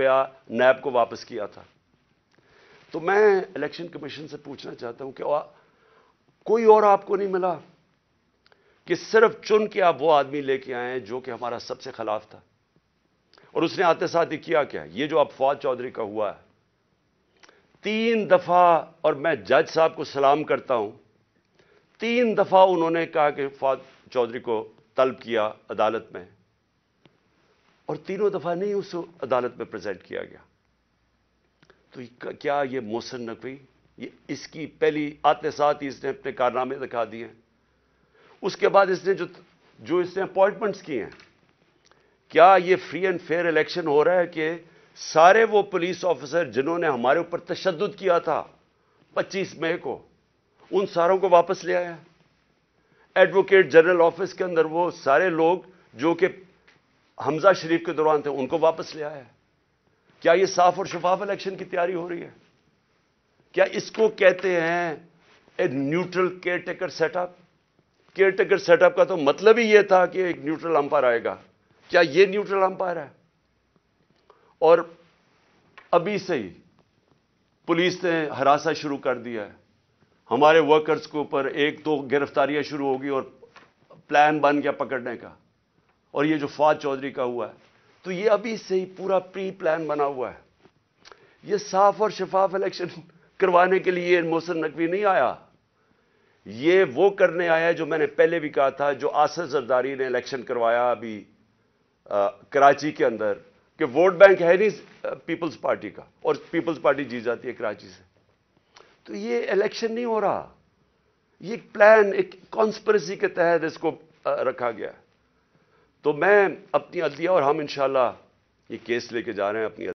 रुपया नैब को वापस किया था तो मैं इलेक्शन कमीशन से पूछना चाहता हूं कि कोई और आपको नहीं मिला कि सिर्फ चुन के आप वो आदमी लेके आए जो कि हमारा सबसे खिलाफ था और उसने आते साथ ही किया क्या ये जो अफवाज चौधरी का हुआ है तीन दफा और मैं जज साहब को सलाम करता हूं तीन दफा उन्होंने कहा कि फवाद चौधरी को तलब किया अदालत में और तीनों दफा नहीं उस अदालत में प्रेजेंट किया गया तो क्या ये मोहसन नकवी ये इसकी पहली आते साथ ही इसने अपने कारनामे दिखा दिए उसके बाद इसने जो जो इसने अपॉइंटमेंट्स किए हैं क्या ये फ्री एंड फेयर इलेक्शन हो रहा है कि सारे वो पुलिस ऑफिसर जिन्होंने हमारे ऊपर तशद किया था 25 मई को उन सारों को वापस ले आया एडवोकेट जनरल ऑफिस के अंदर वो सारे लोग जो कि हमजा शरीफ के दौरान थे उनको वापस ले आया क्या यह साफ और शफाफ इलेक्शन की तैयारी हो रही है क्या इसको कहते हैं a neutral caretaker setup caretaker setup का तो मतलब ही यह था कि एक न्यूट्रल अंपायर आएगा क्या यह न्यूट्रल अंपायर है और अभी से ही पुलिस ने हरासा शुरू कर दिया है हमारे वर्कर्स के ऊपर एक दो गिरफ्तारियां शुरू होगी और प्लान बन गया पकड़ने का और ये जो फवाद चौधरी का हुआ है तो ये अभी से ही पूरा प्री प्लान बना हुआ है ये साफ और शफाफ इलेक्शन करवाने के लिए मोहसन नकवी नहीं आया ये वो करने आया जो मैंने पहले भी कहा था जो आसर जरदारी ने इलेक्शन करवाया अभी आ, कराची के अंदर कि वोट बैंक है नहीं पीपल्स पार्टी का और पीपल्स पार्टी जीत जाती है कराची से तो ये इलेक्शन नहीं हो रहा ये एक प्लान एक कॉन्स्परेसी के तहत इसको आ, रखा गया है तो मैं अपनी अदलिया और हम इन ये केस लेके जा रहे हैं अपनी